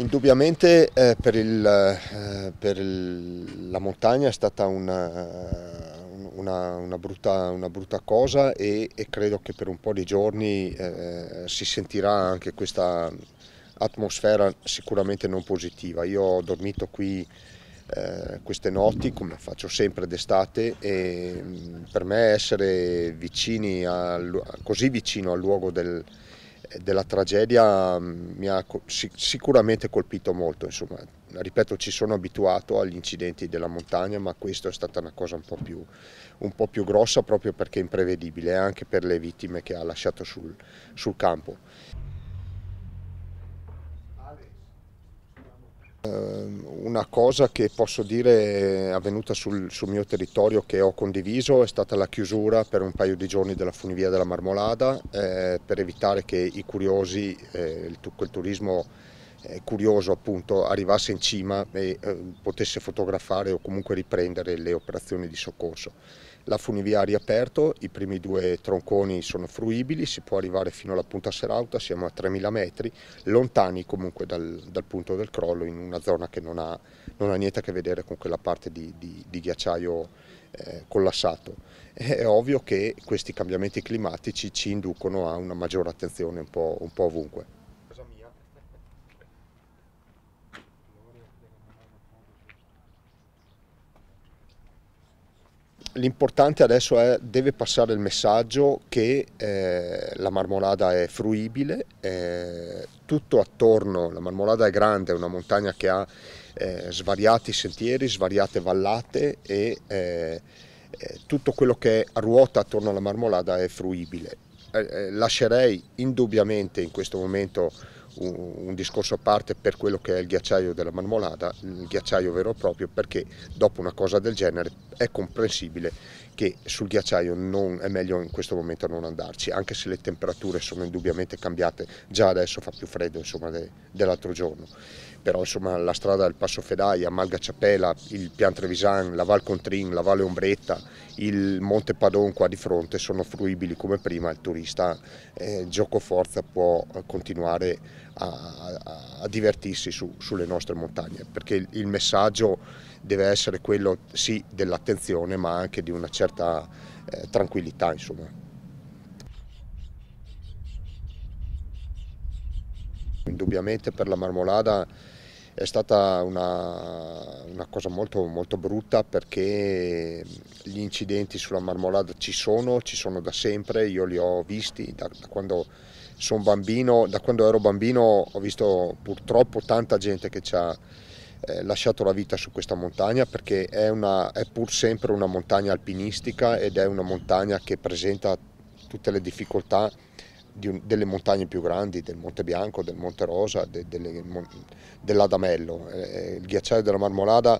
Indubbiamente eh, per, il, eh, per il, la montagna è stata una, una, una, brutta, una brutta, cosa e, e, credo che per un po' di giorni eh, si sentirà anche questa atmosfera sicuramente non positiva. Io ho dormito qui eh, queste notti come faccio sempre d'estate e mh, mm, per me essere vicini al, così vicino al luogo del della tragedia mm, mi ha sicuramente colpito molto, insomma. ripeto ci sono abituato agli incidenti della montagna ma questa è stata una cosa un po' più, un po più grossa proprio perché imprevedibile anche per le vittime che ha lasciato sul, sul campo. Ehm, una cosa che posso dire avvenuta sul, sul, mio territorio che ho condiviso è stata la chiusura per un paio di giorni della funivia della Marmolada eh, per evitare che i curiosi, eh, il, quel turismo curioso appunto arrivasse in cima e eh, potesse fotografare o comunque riprendere le operazioni di soccorso. La funivia ha riaperto, i primi due tronconi sono fruibili, si può arrivare fino alla punta Serauta, siamo a 3000 metri, lontani comunque dal, dal punto del crollo in una zona che non ha, non ha, niente a che vedere con quella parte di, di, di ghiacciaio eh, collassato. È ovvio che questi cambiamenti climatici ci inducono a una maggiore attenzione un po', un po ovunque. L'importante adesso è deve passare il messaggio che eh, la marmolada è fruibile, eh, tutto attorno, la marmolada è grande, è una montagna che ha eh, svariati sentieri, svariate vallate e eh, eh, tutto quello che ruota attorno alla marmolada è fruibile. Eh, lascerei indubbiamente in questo momento un, un, discorso a parte per quello che è il ghiacciaio della marmolada, il ghiacciaio vero e proprio, perché dopo una cosa del genere è comprensibile che sul ghiacciaio non, è meglio in questo momento non andarci, anche se le temperature sono indubbiamente cambiate, già adesso fa più freddo de, dell'altro giorno, però insomma, la strada del Passo Fedai, Malga Ciapela, il Pian Trevisan, la Val Contrin, la Valle Ombretta, il Monte Padon qua di fronte sono fruibili come prima, il turista eh, gioco forza può continuare a, a divertirsi su, sulle nostre montagne, perché il, il messaggio deve essere quello sì dell'attenzione ma anche di una certa eh, tranquillità insomma. Indubbiamente per la marmolada è stata una, una cosa molto, molto, brutta perché gli incidenti sulla marmolada ci sono, ci sono da sempre, io li ho visti da, da quando sono bambino, da quando ero bambino ho visto purtroppo tanta gente che ci ha eh, lasciato la vita su questa montagna perché è, una, è pur sempre una montagna alpinistica ed è una montagna che presenta tutte le difficoltà un, delle montagne più grandi, del Monte Bianco, del Monte Rosa, de, delle, dell'Adamello. Eh, eh, il ghiacciaio della Marmolada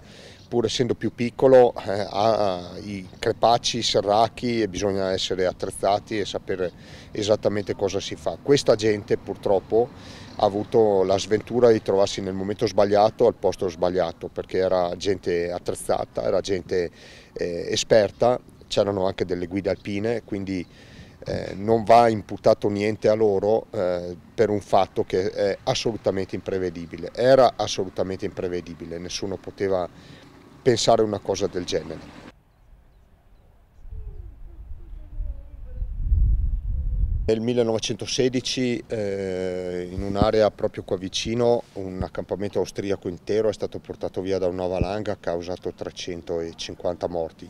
pur essendo più piccolo, eh, ha i crepacci, i serracchi e bisogna essere attrezzati e sapere esattamente cosa si fa. Questa gente purtroppo ha avuto la sventura di trovarsi nel momento sbagliato al posto sbagliato perché era gente attrezzata, era gente eh, esperta, c'erano anche delle guide alpine, quindi eh, non va imputato niente a loro eh, per un fatto che è assolutamente imprevedibile, era assolutamente imprevedibile, nessuno poteva pensare una cosa del genere. Nel 1916 eh, in un'area proprio qua vicino un accampamento austriaco intero è stato portato via da una valanga causato 350 morti.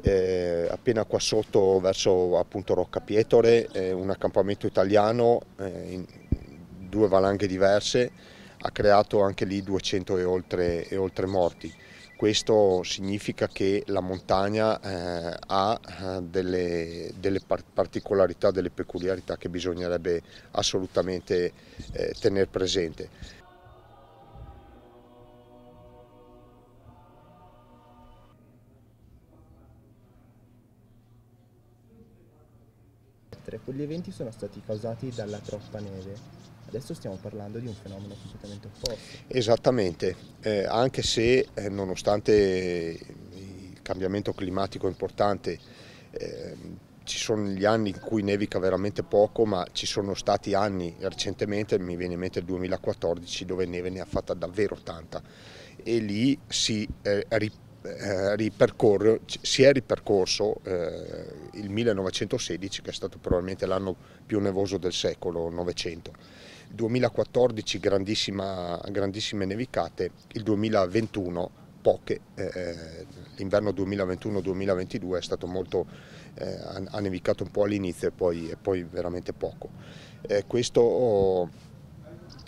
Eh, appena qua sotto verso appunto Rocca Pietore eh, un accampamento italiano eh, in due valanghe diverse ha creato anche lì 200 e oltre, e oltre morti. Questo significa che la montagna eh, ha eh, delle, delle, particolarità, delle peculiarità che bisognerebbe assolutamente eh, tenere presente. Quegli eventi sono stati causati dalla troppa neve. Adesso stiamo parlando di un fenomeno completamente opposto. Esattamente, eh, anche se eh, nonostante il cambiamento climatico importante, eh, ci sono gli anni in cui nevica veramente poco, ma ci sono stati anni recentemente, mi viene in mente il 2014, dove neve ne ha fatta davvero tanta e lì si, eh, ri, eh, si è ripercorso eh, il 1916, che è stato probabilmente l'anno più nevoso del secolo, 900 il 2014 grandissime nevicate, il 2021 poche, eh, eh l'inverno 2021-2022 è stato molto, eh, ha nevicato un po' all'inizio e poi, e poi veramente poco. Eh, questo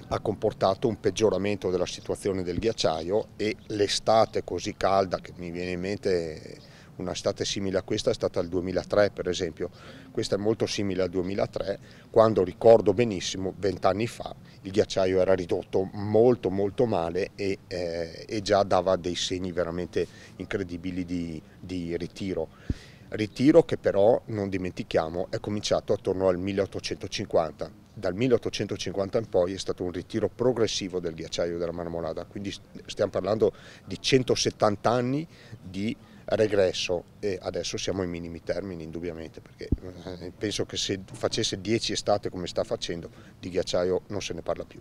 ha comportato un peggioramento della situazione del ghiacciaio e l'estate così calda che mi viene in mente Un'estate simile a questa è stata il 2003 per esempio, questa è molto simile al 2003 quando ricordo benissimo vent'anni fa il ghiacciaio era ridotto molto molto male e, eh, e già dava dei segni veramente incredibili di, di ritiro ritiro che però, non dimentichiamo, è cominciato attorno al 1850. Dal 1850 in poi è stato un ritiro progressivo del ghiacciaio della Marmolada, quindi stiamo parlando di 170 anni di regresso e adesso siamo ai minimi termini indubbiamente perché eh, penso che se facesse 10 estate come sta facendo di ghiacciaio non se ne parla più.